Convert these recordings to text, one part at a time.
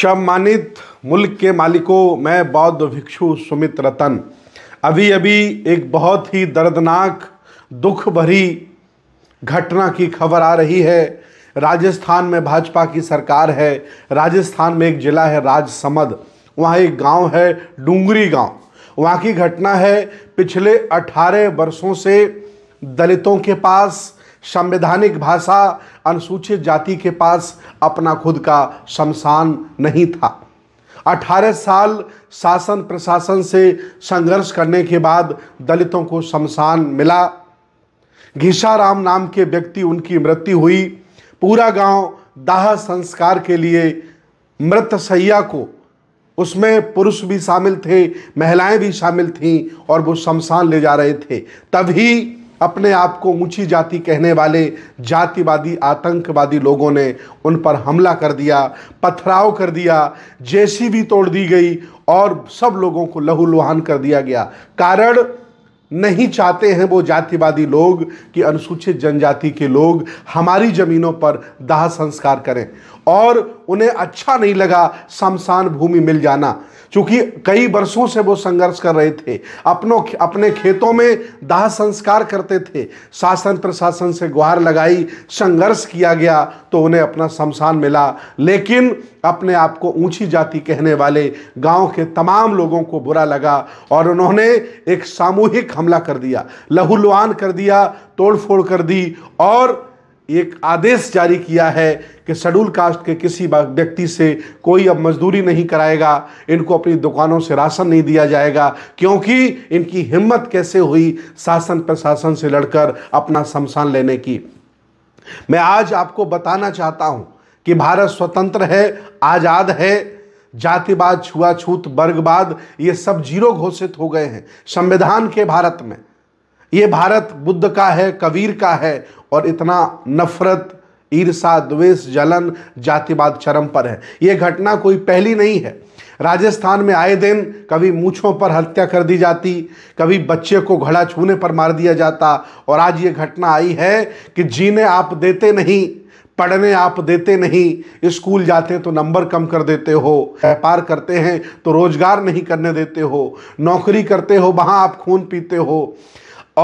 सम्मानित मुल्क के मालिकों मैं बौद्ध भिक्षु सुमित रतन अभी अभी एक बहुत ही दर्दनाक दुख भरी घटना की खबर आ रही है राजस्थान में भाजपा की सरकार है राजस्थान में एक ज़िला है राजसमद वहाँ एक गांव है डूंगरी गांव वहाँ की घटना है पिछले 18 वर्षों से दलितों के पास संवैधानिक भाषा अनुसूचित जाति के पास अपना खुद का शमशान नहीं था 18 साल शासन प्रशासन से संघर्ष करने के बाद दलितों को शमशान मिला घीसाराम नाम के व्यक्ति उनकी मृत्यु हुई पूरा गांव दाह संस्कार के लिए मृत सैया को उसमें पुरुष भी शामिल थे महिलाएं भी शामिल थीं और वो शमशान ले जा रहे थे तभी अपने आप को ऊंची जाति कहने वाले जातिवादी आतंकवादी लोगों ने उन पर हमला कर दिया पथराव कर दिया जेसीबी तोड़ दी गई और सब लोगों को लहूलुहान कर दिया गया कारण नहीं चाहते हैं वो जातिवादी लोग कि अनुसूचित जनजाति के लोग हमारी ज़मीनों पर दाह संस्कार करें और उन्हें अच्छा नहीं लगा शमशान भूमि मिल जाना क्योंकि कई वर्षों से वो संघर्ष कर रहे थे अपनों अपने खेतों में दाह संस्कार करते थे शासन प्रशासन से गुहार लगाई संघर्ष किया गया तो उन्हें अपना शमशान मिला लेकिन अपने आप को ऊंची जाति कहने वाले गांव के तमाम लोगों को बुरा लगा और उन्होंने एक सामूहिक हमला कर दिया लहूलुआन कर दिया तोड़फोड़ कर दी और एक आदेश जारी किया है कि शेड्यूल कास्ट के किसी व्यक्ति से कोई अब मजदूरी नहीं कराएगा इनको अपनी दुकानों से राशन नहीं दिया जाएगा क्योंकि इनकी हिम्मत कैसे हुई शासन प्रशासन से लड़कर अपना शमशान लेने की मैं आज आपको बताना चाहता हूं कि भारत स्वतंत्र है आज़ाद है जातिवाद छुआछूत वर्गवाद ये सब जीरो घोषित हो गए हैं संविधान के भारत में ये भारत बुद्ध का है कबीर का है और इतना नफरत ईर्षा द्वेष जलन जातिवाद चरम पर है ये घटना कोई पहली नहीं है राजस्थान में आए दिन कभी मूछों पर हत्या कर दी जाती कभी बच्चे को घड़ा छूने पर मार दिया जाता और आज ये घटना आई है कि जीने आप देते नहीं पढ़ने आप देते नहीं स्कूल जाते तो नंबर कम कर देते हो व्यापार करते हैं तो रोजगार नहीं करने देते हो नौकरी करते हो वहाँ आप खून पीते हो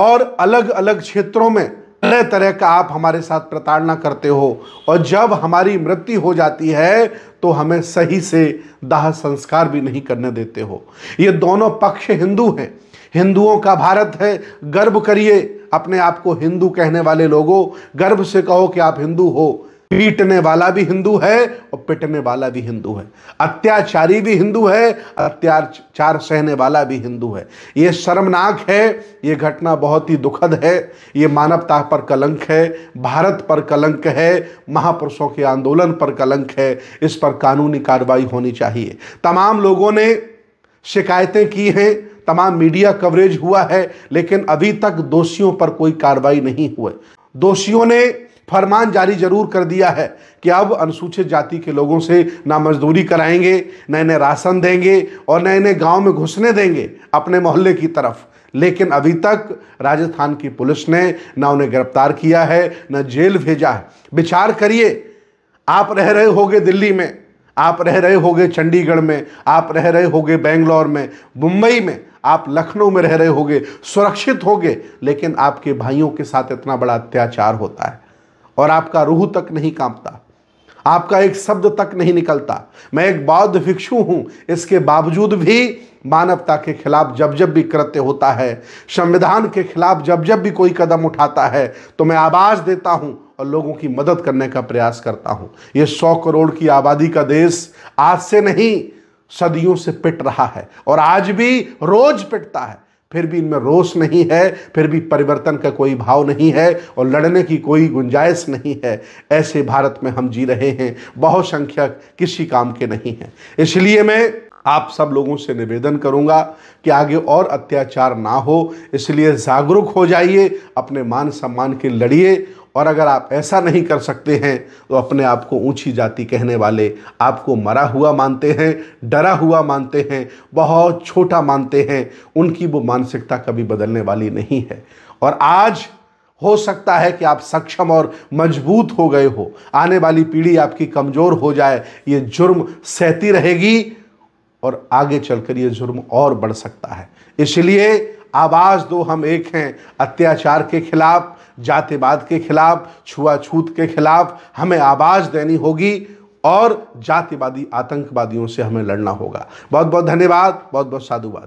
और अलग अलग क्षेत्रों में तरह तरह का आप हमारे साथ प्रताड़ना करते हो और जब हमारी मृत्यु हो जाती है तो हमें सही से दाह संस्कार भी नहीं करने देते हो ये दोनों पक्ष हिंदू हैं हिंदुओं का भारत है गर्व करिए अपने आप को हिंदू कहने वाले लोगों गर्व से कहो कि आप हिंदू हो पीटने वाला भी हिंदू है और पिटने वाला भी हिंदू है अत्याचारी भी हिंदू है अत्याचार सहने वाला भी हिंदू है ये शर्मनाक है ये घटना बहुत ही दुखद है ये मानवता पर कलंक है भारत पर कलंक है महापुरुषों के आंदोलन पर कलंक है इस पर कानूनी कार्रवाई होनी चाहिए तमाम लोगों ने शिकायतें की हैं तमाम मीडिया कवरेज हुआ है लेकिन अभी तक दोषियों पर कोई कार्रवाई नहीं हुई दोषियों ने फरमान जारी जरूर कर दिया है कि अब अनुसूचित जाति के लोगों से ना मजदूरी कराएंगे नए इन्हें राशन देंगे और न इन्हें गांव में घुसने देंगे अपने मोहल्ले की तरफ लेकिन अभी तक राजस्थान की पुलिस ने ना उन्हें गिरफ्तार किया है ना जेल भेजा है विचार करिए आप रह रहे होगे दिल्ली में आप रह रहे होगे चंडीगढ़ में आप रह रहे होगे बेंगलोर में मुंबई में आप लखनऊ में रह रहे होंगे सुरक्षित होंगे लेकिन आपके भाइयों के साथ इतना बड़ा अत्याचार होता है और आपका रूह तक नहीं कांपता आपका एक शब्द तक नहीं निकलता मैं एक बौद्ध भिक्षु हूं इसके बावजूद भी मानवता के खिलाफ जब जब भी कृत्य होता है संविधान के खिलाफ जब जब भी कोई कदम उठाता है तो मैं आवाज़ देता हूं और लोगों की मदद करने का प्रयास करता हूं यह सौ करोड़ की आबादी का देश आज से नहीं सदियों से पिट रहा है और आज भी रोज पिटता है फिर भी इनमें रोष नहीं है फिर भी परिवर्तन का कोई भाव नहीं है और लड़ने की कोई गुंजाइश नहीं है ऐसे भारत में हम जी रहे हैं बहुसंख्यक किसी काम के नहीं हैं इसलिए मैं आप सब लोगों से निवेदन करूंगा कि आगे और अत्याचार ना हो इसलिए जागरूक हो जाइए अपने मान सम्मान के लड़िए और अगर आप ऐसा नहीं कर सकते हैं तो अपने आप को ऊंची जाति कहने वाले आपको मरा हुआ मानते हैं डरा हुआ मानते हैं बहुत छोटा मानते हैं उनकी वो मानसिकता कभी बदलने वाली नहीं है और आज हो सकता है कि आप सक्षम और मजबूत हो गए हो आने वाली पीढ़ी आपकी कमज़ोर हो जाए ये जुर्म सहती रहेगी और आगे चलकर ये जुर्म और बढ़ सकता है इसलिए आवाज़ दो हम एक हैं अत्याचार के खिलाफ जातिवाद के खिलाफ छुआछूत के खिलाफ हमें आवाज़ देनी होगी और जातिवादी आतंकवादियों से हमें लड़ना होगा बहुत बहुत धन्यवाद बहुत बहुत साधुवाद